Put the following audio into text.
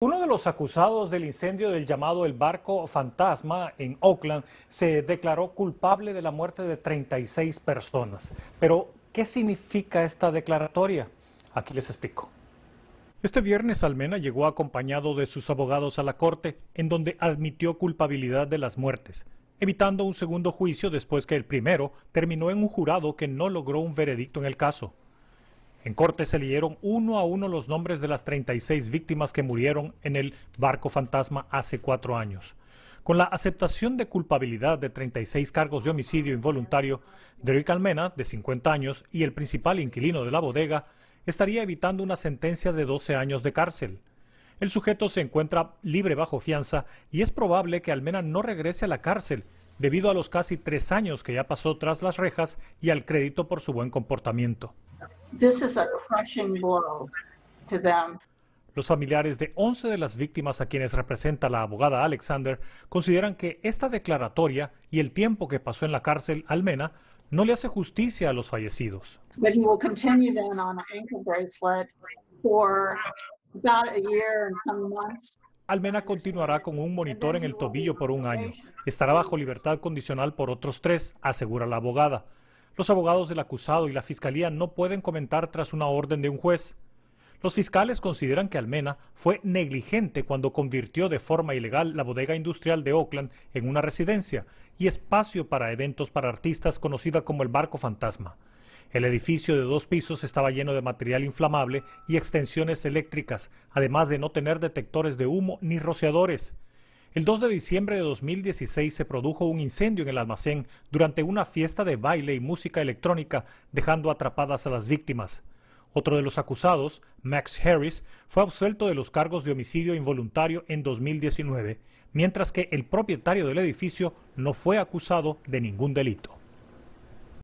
Uno de los acusados del incendio del llamado El Barco Fantasma en Oakland se declaró culpable de la muerte de 36 personas. Pero, ¿qué significa esta declaratoria? Aquí les explico. Este viernes Almena llegó acompañado de sus abogados a la corte, en donde admitió culpabilidad de las muertes, evitando un segundo juicio después que el primero terminó en un jurado que no logró un veredicto en el caso. En corte se leyeron uno a uno los nombres de las 36 víctimas que murieron en el barco fantasma hace cuatro años. Con la aceptación de culpabilidad de 36 cargos de homicidio involuntario, Derrick Almena, de 50 años y el principal inquilino de la bodega, estaría evitando una sentencia de 12 años de cárcel. El sujeto se encuentra libre bajo fianza y es probable que Almena no regrese a la cárcel debido a los casi tres años que ya pasó tras las rejas y al crédito por su buen comportamiento. Los familiares de 11 de las víctimas a quienes representa la abogada Alexander consideran que esta declaratoria y el tiempo que pasó en la cárcel Almena no le hace justicia a los fallecidos. Almena continuará con un monitor en el tobillo por un año. Estará bajo libertad condicional por otros tres, asegura la abogada. Los abogados del acusado y la fiscalía no pueden comentar tras una orden de un juez. Los fiscales consideran que Almena fue negligente cuando convirtió de forma ilegal la bodega industrial de Oakland en una residencia y espacio para eventos para artistas conocida como el Barco Fantasma. El edificio de dos pisos estaba lleno de material inflamable y extensiones eléctricas, además de no tener detectores de humo ni rociadores. El 2 de diciembre de 2016 se produjo un incendio en el almacén durante una fiesta de baile y música electrónica, dejando atrapadas a las víctimas. Otro de los acusados, Max Harris, fue absuelto de los cargos de homicidio involuntario en 2019, mientras que el propietario del edificio no fue acusado de ningún delito.